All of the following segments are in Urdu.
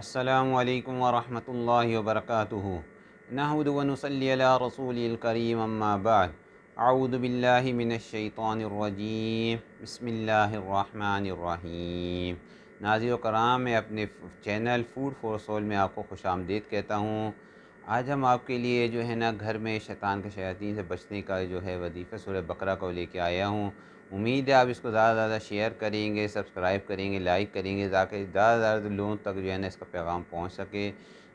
السلام علیکم ورحمۃ اللہ وبرکاتہ نحمد رسول الکریم الشیطان الرجیم بسم اللہ الرحمن الرحیم ناظر و کرام میں اپنے چینل فوڈ فور سول میں آپ کو خوش آمدید کہتا ہوں آج ہم آپ کے لیے جو ہے نا گھر میں شیطان کے شیاطین سے بچنے کا جو ہے وظیفہ سورہ بقرہ کو لے کے آیا ہوں امید ہے آپ اس کو زیادہ سے زیادہ شیئر کریں گے سبسکرائب کریں گے لائک کریں گے تاکہ زیادہ زیادہ لوگوں تک جو ہے نا اس کا پیغام پہنچ سکے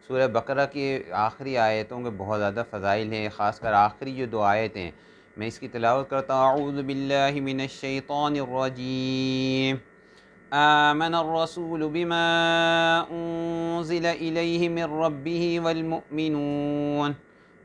سورہ بقرہ کی آخری آیتوں کے بہت زیادہ فضائل ہیں خاص کر آخری جو دو آیتیں میں اس کی تلاوت کرتا ہوں اعوذ باللہ من من الشیطان الرجیم آمن الرسول بما انزل الیہ ربہ والمؤمنون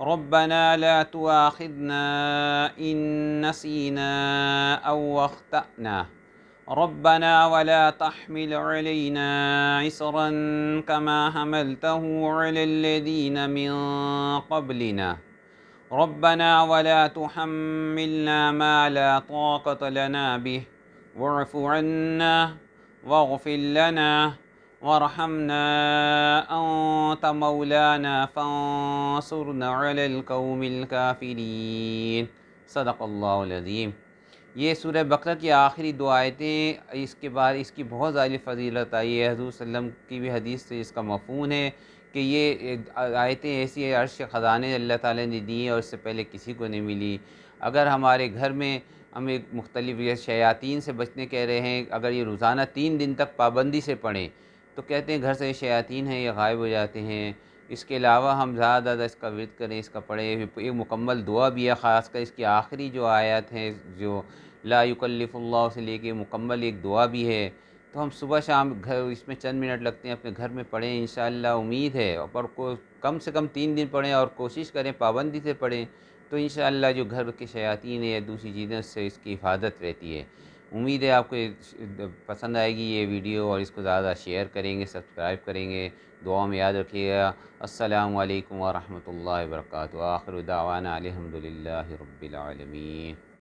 ربنا لا تواخذنا إن نسينا أو أخطأنا ربنا ولا تحمل علينا عسرا كما حملته على الذين من قبلنا ربنا ولا تحملنا ما لا طاقة لنا به واعف عنا واغفر لنا أنت مولانا فانصرنا على القوم صدق اللہ یہ سورہ بقرہ کی آخری دو آیتیں اس کے بعد اس کی بہت زیادہ فضیلت آئی ہے حضور صلی اللہ علیہ وسلم کی بھی حدیث سے اس کا مفہوم ہے کہ یہ آیتیں ایسی عرش خزانے اللہ تعالی نے ہیں اور اس سے پہلے کسی کو نہیں ملی اگر ہمارے گھر میں ہم ایک مختلف شیاطین سے بچنے کہہ رہے ہیں اگر یہ روزانہ تین دن تک پابندی سے پڑھیں تو کہتے ہیں گھر سے شیاطین ہیں یہ غائب ہو جاتے ہیں اس کے علاوہ ہم زیادہ زیادہ اس کا ورد کریں اس کا پڑھیں ایک مکمل دعا بھی ہے خاص کر اس کی آخری جو آیات ہیں جو لا یکلف اللہ سے لے کے مکمل ایک دعا بھی ہے تو ہم صبح شام گھر اس میں چند منٹ لگتے ہیں اپنے گھر میں پڑھیں انشاءاللہ امید ہے اور کو کم سے کم تین دن پڑھیں اور کوشش کریں پابندی سے پڑھیں تو انشاءاللہ جو گھر کے شیاطین ہیں یا دوسری چیزیں اس کی حفاظت رہتی ہے امید ہے آپ کو پسند آئے گی یہ ویڈیو اور اس کو زیادہ شیئر کریں گے سبسکرائب کریں گے دعا میں یاد رکھیے گا السلام علیکم ورحمۃ اللہ وبرکاتہ آخر دعوانا الحمد للہ رب العالمین